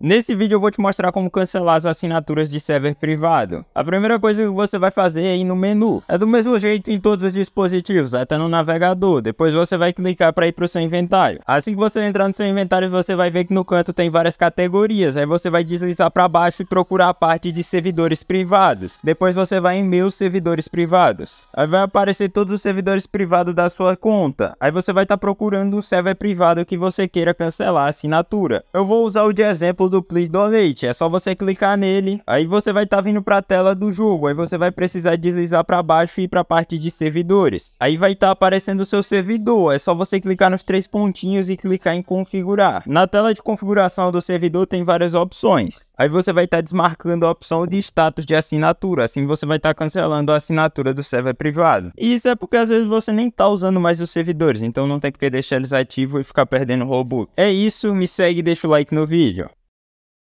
Nesse vídeo eu vou te mostrar como cancelar as assinaturas de server privado. A primeira coisa que você vai fazer é ir no menu. É do mesmo jeito em todos os dispositivos, até no navegador. Depois você vai clicar para ir para o seu inventário. Assim que você entrar no seu inventário, você vai ver que no canto tem várias categorias. Aí você vai deslizar para baixo e procurar a parte de servidores privados. Depois você vai em meus servidores privados. Aí vai aparecer todos os servidores privados da sua conta. Aí você vai estar tá procurando um server privado que você queira cancelar a assinatura. Eu vou usar o de exemplo do Please Donate. É só você clicar nele, aí você vai estar tá vindo para a tela do jogo, aí você vai precisar deslizar para baixo e ir para a parte de servidores. Aí vai estar tá aparecendo o seu servidor, é só você clicar nos três pontinhos e clicar em configurar. Na tela de configuração do servidor tem várias opções. Aí você vai estar tá desmarcando a opção de status de assinatura, assim você vai estar tá cancelando a assinatura do server privado. E isso é porque às vezes você nem está usando mais os servidores, então não tem porque deixar eles ativos e ficar perdendo Robux. É isso, me segue e deixa o like no vídeo.